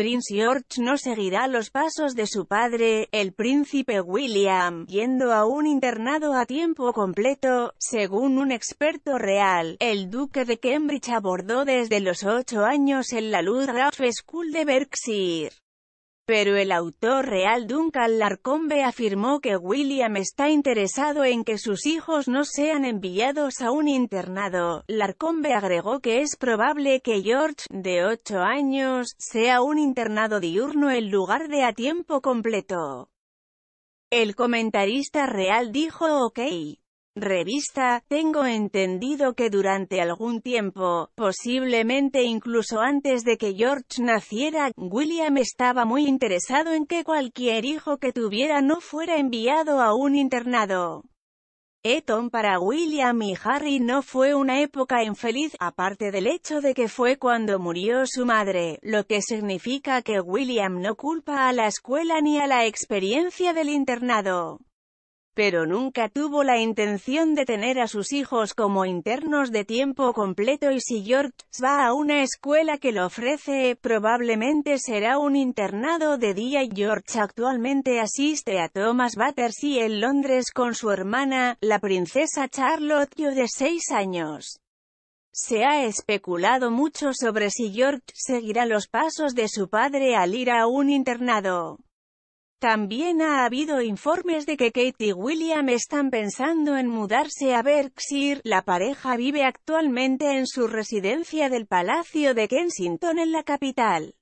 Prince George no seguirá los pasos de su padre, el príncipe William, yendo a un internado a tiempo completo, según un experto real. El duque de Cambridge abordó desde los ocho años en la Luz School de Berkshire. Pero el autor real Duncan Larcombe afirmó que William está interesado en que sus hijos no sean enviados a un internado. Larcombe agregó que es probable que George, de 8 años, sea un internado diurno en lugar de a tiempo completo. El comentarista real dijo ok revista, tengo entendido que durante algún tiempo, posiblemente incluso antes de que George naciera, William estaba muy interesado en que cualquier hijo que tuviera no fuera enviado a un internado. Eton para William y Harry no fue una época infeliz, aparte del hecho de que fue cuando murió su madre, lo que significa que William no culpa a la escuela ni a la experiencia del internado pero nunca tuvo la intención de tener a sus hijos como internos de tiempo completo y si George va a una escuela que lo ofrece, probablemente será un internado de día. George actualmente asiste a Thomas Battersea en Londres con su hermana, la princesa Charlotte, de seis años. Se ha especulado mucho sobre si George seguirá los pasos de su padre al ir a un internado. También ha habido informes de que Kate y William están pensando en mudarse a Berkshire. La pareja vive actualmente en su residencia del Palacio de Kensington en la capital.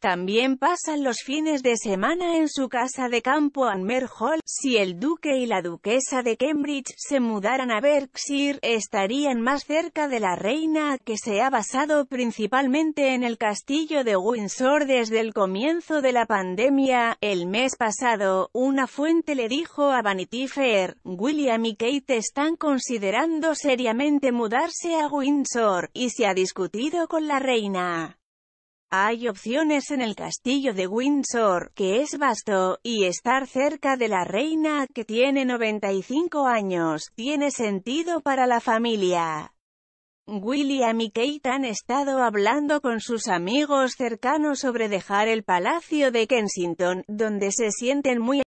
También pasan los fines de semana en su casa de campo Anmer Hall. Si el duque y la duquesa de Cambridge se mudaran a Berkshire, estarían más cerca de la reina que se ha basado principalmente en el castillo de Windsor desde el comienzo de la pandemia. El mes pasado, una fuente le dijo a Vanity Fair, William y Kate están considerando seriamente mudarse a Windsor, y se ha discutido con la reina. Hay opciones en el castillo de Windsor, que es vasto, y estar cerca de la reina, que tiene 95 años, tiene sentido para la familia. William y Kate han estado hablando con sus amigos cercanos sobre dejar el Palacio de Kensington, donde se sienten muy